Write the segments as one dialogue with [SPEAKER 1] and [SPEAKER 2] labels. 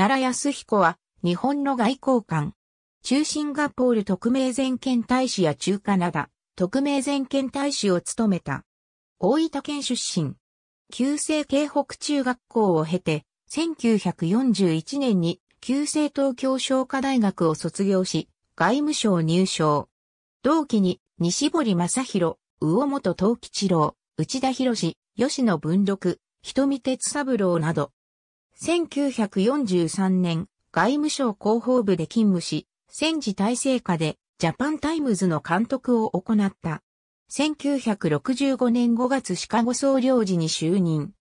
[SPEAKER 1] 奈良康彦は、日本の外交官。中心がポール特命全権大使や中華灘、ダ、特命全権大使を務めた。大分県出身。旧制京北中学校を経て、1941年に旧制東京商科大学を卒業し、外務省入省。同期に、西堀正宏、魚本東吉郎、内田博吉野文禄、瞳哲三郎など、1943年、外務省広報部で勤務し、戦時体制下でジャパンタイムズの監督を行った。1965年5月シカゴ総領事に就任。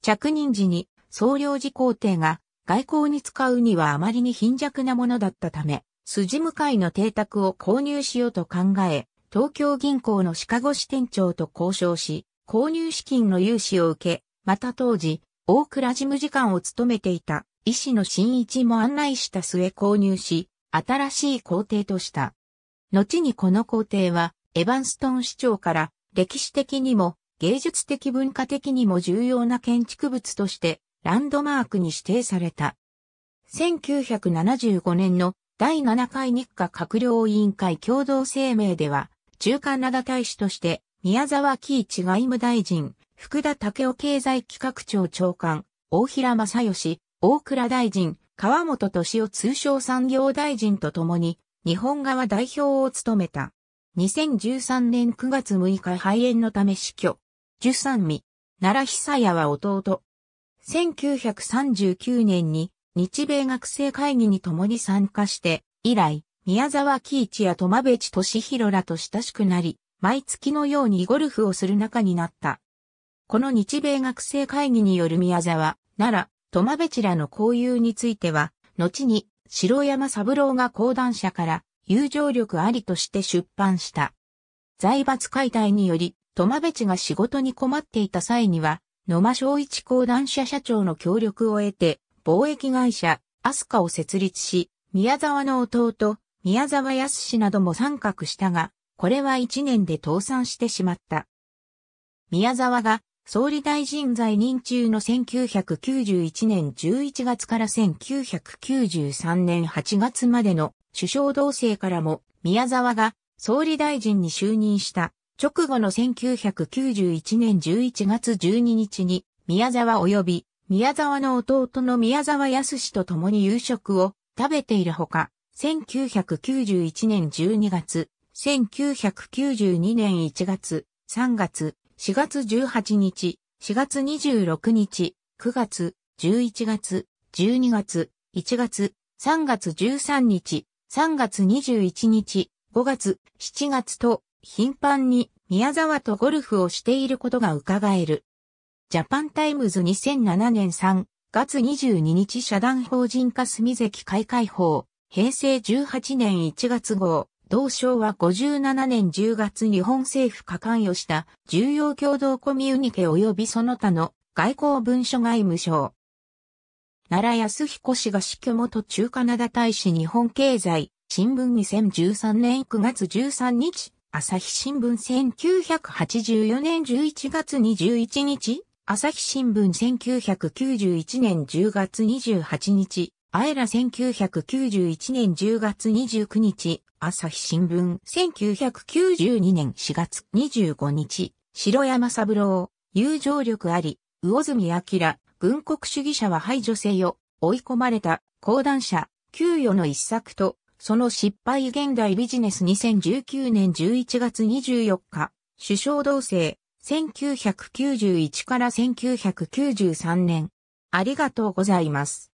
[SPEAKER 1] 着任時に総領事皇帝が外交に使うにはあまりに貧弱なものだったため、筋向かいの邸宅を購入しようと考え、東京銀行のシカゴ支店長と交渉し、購入資金の融資を受け、また当時、大倉事務次官を務めていた医師の新一も案内した末購入し、新しい皇帝とした。後にこの皇帝は、エヴァンストン市長から歴史的にも芸術的文化的にも重要な建築物としてランドマークに指定された。1975年の第7回日課閣僚委員会共同声明では、中間灘大使として宮沢喜一外務大臣、福田武雄経済企画庁長官、大平正義、大倉大臣、川本敏夫通商産業大臣とともに、日本側代表を務めた。2013年9月6日肺炎のため死去。13味、奈良久也は弟。1939年に日米学生会議に共に参加して、以来、宮沢喜一や戸間部知敏弘らと親しくなり、毎月のようにゴルフをする仲になった。この日米学生会議による宮沢、奈良、トマベチらの交友については、後に城山三郎が講談社から友情力ありとして出版した。財閥解体により、トマベチが仕事に困っていた際には、野間正一講談社社長の協力を得て、貿易会社、アスカを設立し、宮沢の弟、宮沢康なども参画したが、これは一年で倒産してしまった。宮沢が総理大臣在任中の1991年11月から1993年8月までの首相同棲からも宮沢が総理大臣に就任した直後の1991年11月12日に宮沢及び宮沢の弟の宮沢康と共に夕食を食べているほか、1991年12月、1992年1月、3月、4月18日、4月26日、9月、11月、12月、1月、3月13日、3月21日、5月、7月と頻繁に宮沢とゴルフをしていることが伺える。ジャパンタイムズ2007年3月22日社団法人霞関開会法、平成18年1月号、同省は57年10月日本政府が関与した重要共同コミュニケ及びその他の外交文書外務省。奈良康彦氏が死去元中カナダ大使日本経済新聞2013年9月13日、朝日新聞1984年11月21日、朝日新聞1991年10月28日、あえら1991年10月29日、朝日新聞1992年4月25日、城山三郎、友情力あり、魚住明、軍国主義者は排除せよ、追い込まれた、講談社、給与の一作と、その失敗現代ビジネス2019年11月24日、首相同棲、1991から1993年。ありがとうございます。